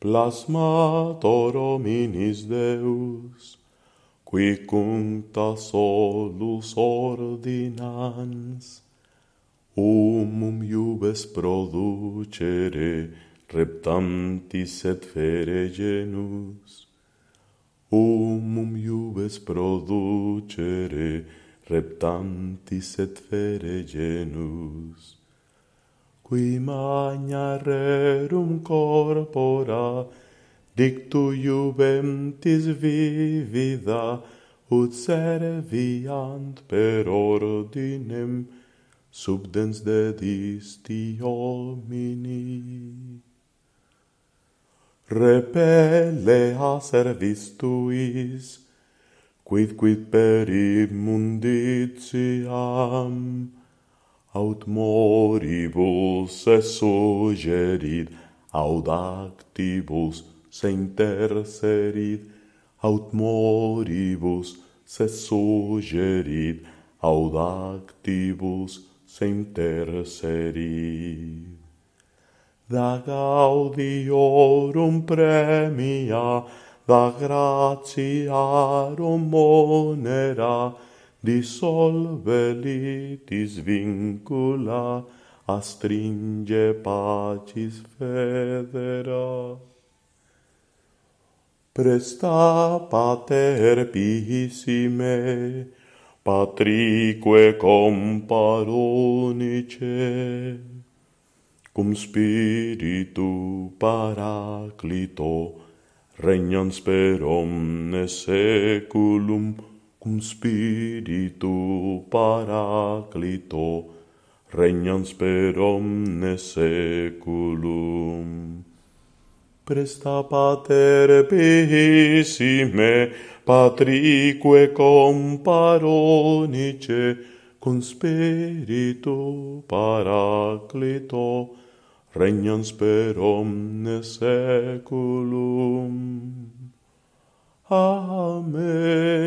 plasma toro minis deus qui cuncta solus ordinans humum iubes producere reptantis et fere genus humum iubes producere reptantis et fere genus qui magna rerum corpora dictu iubentis vivida ut serviant per ordinem subdens dedisti homini. Repele a servis tuis, quid quid per immunditiam, aut moribus esso gerit, aut actibus se interserit, aut moribus se gerit, aut actibus se interserit. Da gaudiorum premia, da gratiarum monera, da gaudiorum premia, dissolve li disvincula astringe pacis federa presta pater pisime patrique comparonice cum spiritu paraclito regnans per omnes seculum cum spiritu paraclito regnans per omne seculum. Presta pater pisime patrique comparonice cum spiritu paraclito regnans per omne seculum. Amen.